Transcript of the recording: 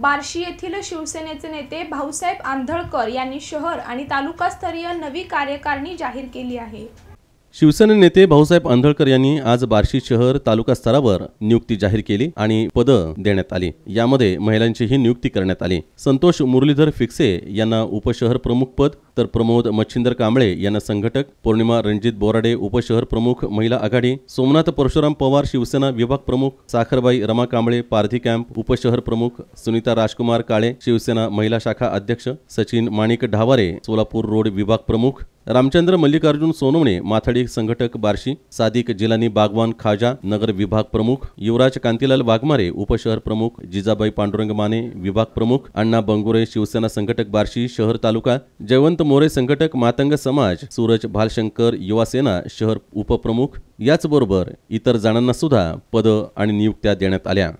बार्शी येथील शिवसेनेचे नेते भाऊसाहेब आंधळकर यांनी शहर आणि तालुकास्तरीय नवी कार्यकारिणी जाहीर केली आहे शिवसेना नेते भाऊसाहेब आंधळकर यांनी आज बार्शी शहर तालुका स्तरावर नियुक्ती जाहीर केली आणि पदं देण्यात आली यामध्ये महिलांचीही नियुक्ती करण्यात आली संतोष मुरलीधर फिक्से यांना उपशहर प्रमुख पद तर प्रमोद मच्छिंदर कांबळे यांना संघटक पौर्णिमा रणजित बोराडे उपशहर प्रमुख महिला आघाडी सोमनाथ परशुराम पवार शिवसेना विभाग प्रमुख साखरबाई रमा कांबळे पारधी कॅम्प उपशहर प्रमुख सुनीता राजकुमार काळे शिवसेना महिला शाखा अध्यक्ष सचिन माणिक ढावारे सोलापूर रोड विभाग प्रमुख रामचंद्र मल्लिकार्जुन सोनवणे माथाडी संघटक बार्शी सादिक जिलानी बागवान खाजा नगर विभाग प्रमुख युवराज कांतीलाल वाघमारे उपशहर प्रमुख जिजाबाई पांडुरंग माने विभाग प्रमुख अण्णा बंगुरे शिवसेना संघटक बार्शी शहर तालुका जयवंत मोरे संघटक मातंग समाज सूरज भालशंकर युवासेना शहर उपप्रमुख याचबरोबर इतर जणांना सुद्धा पद आणि नियुक्त्या देण्यात आल्या